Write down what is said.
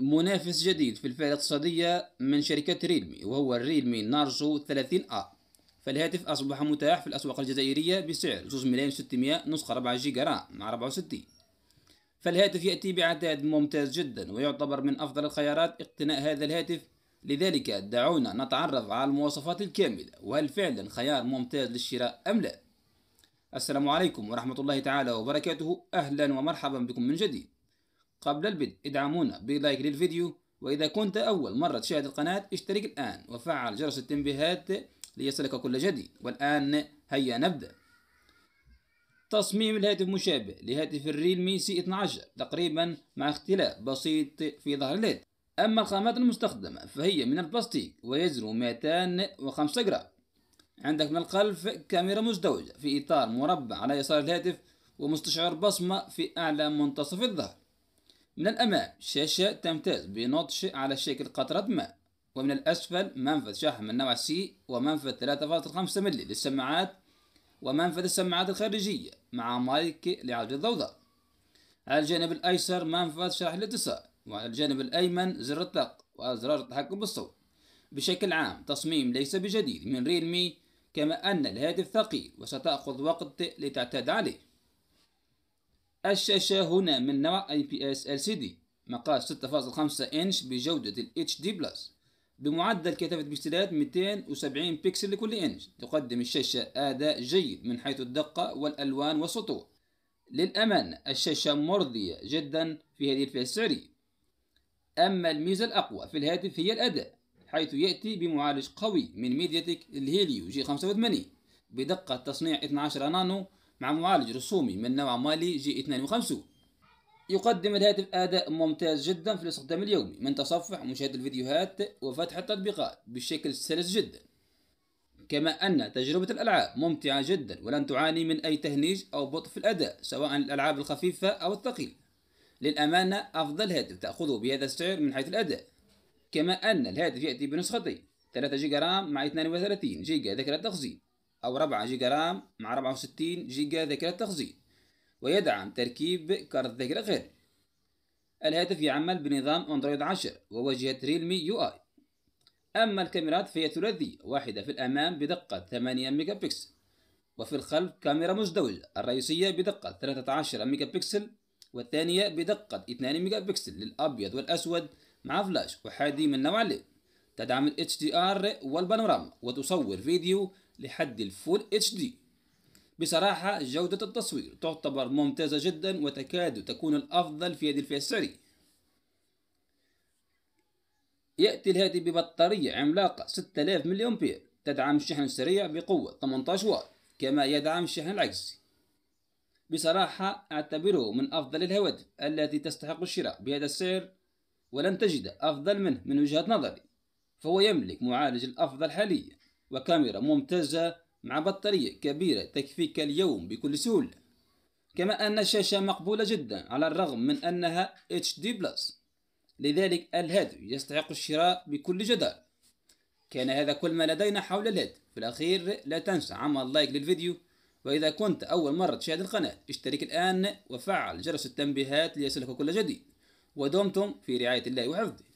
منافس جديد في الفئة الاقتصادية من شركة ريلمي وهو الريلمي نارجو 30 أ فالهاتف أصبح متاح في الأسواق الجزائرية بسعر 2 ملايين 600 نسخة 4 جيجا رام مع 64 فالهاتف يأتي بعتاد ممتاز جدا ويعتبر من أفضل الخيارات اقتناء هذا الهاتف لذلك دعونا نتعرف على المواصفات الكاملة وهل فعلا خيار ممتاز للشراء أم لا السلام عليكم ورحمة الله تعالى وبركاته أهلا ومرحبا بكم من جديد قبل البدء ادعمونا بلايك للفيديو وإذا كنت أول مرة تشاهد القناة اشترك الآن وفعل جرس التنبيهات ليصلك كل جديد والآن هيا نبدأ تصميم الهاتف مشابه لهاتف الريلمي سي 12 تقريبا مع اختلاف بسيط في ظهر اليد أما الخامات المستخدمة فهي من البلاستيك ويزن 205 جرام عندك من الخلف كاميرا مزدوجة في إطار مربع على يسار الهاتف ومستشعر بصمة في أعلى منتصف الظهر من الأمام شاشة تمتاز بنطش على شكل قطرة ماء ومن الأسفل منفذ من نوع سي ومنفذ 3.5 ملي للسماعات ومنفذ السماعات الخارجية مع مايك لعرض الضوضاء على الجانب الأيسر منفذ شاحن الاتصال وعلى الجانب الأيمن زر الطاقة وأزرار التحكم بالصوت بشكل عام تصميم ليس بجديد من ريلمي كما أن الهاتف ثقيل وستأخذ وقت لتعتاد عليه الشاشة هنا من نوع IPS LCD مقاس 6.5 إنش بجودة الـ HD+. بمعدل كثافة بكسلات 270 بكسل لكل إنش تقدم الشاشة أداء جيد من حيث الدقة والألوان والسطوع للأمان الشاشة مرضية جدا في هذه الفئة السعرية أما الميزة الأقوى في الهاتف هي الأداء حيث يأتي بمعالج قوي من ميدياتك الهيليو جي 85 بدقة تصنيع 12 نانو مع معالج رسومي من نوع مالي جي 52 يقدم الهاتف أداء ممتاز جدا في الاستخدام اليومي من تصفح ومشاهدة الفيديوهات وفتح التطبيقات بشكل سلس جدا كما أن تجربة الألعاب ممتعة جدا ولن تعاني من أي تهنيج أو بطء في الأداء سواء الألعاب الخفيفة أو الثقيلة للأمانة أفضل هاتف تأخذه بهذا السعر من حيث الأداء كما أن الهاتف يأتي بنسختين 3 جيجا رام مع 32 جيجا ذاكرة تخزين أو 4 جيجا رام مع 64 جيجا ذاكرة تخزين ويدعم تركيب كارت ذاكرة غير الهاتف يعمل بنظام أندرويد 10 وواجهة ريلمي يو آي أما الكاميرات فهي ثلاثية واحدة في الأمام بدقة 8 ميجا بكسل وفي الخلف كاميرا مزدوجة الرئيسية بدقة 13 ميجا بكسل والثانية بدقة 2 ميجا بكسل للأبيض والأسود مع فلاش وحادي من نوع الليل تدعم ال HDR والبانوراما وتصور فيديو لحد الفول HD بصراحة جودة التصوير تعتبر ممتازة جدا وتكاد تكون الأفضل في هذه الفئة السعرية يأتي الهاتف ببطارية عملاقة 6000 ملي أمبير تدعم الشحن السريع بقوة 18 واط كما يدعم الشحن العكسي بصراحة أعتبره من أفضل الهواتف التي تستحق الشراء بهذا السعر ولن تجد أفضل منه من وجهة نظري فهو يملك معالج الأفضل حاليا وكاميرا ممتازة مع بطارية كبيرة تكفيك اليوم بكل سهولة كما أن الشاشة مقبولة جدا على الرغم من أنها HD+. لذلك الهاتف يستحق الشراء بكل جدال كان هذا كل ما لدينا حول الهاتف في الأخير لا تنسى عمل لايك للفيديو وإذا كنت أول مرة تشاهد القناة اشترك الآن وفعل جرس التنبيهات ليصلك كل جديد ودمتم في رعاية الله وحفظه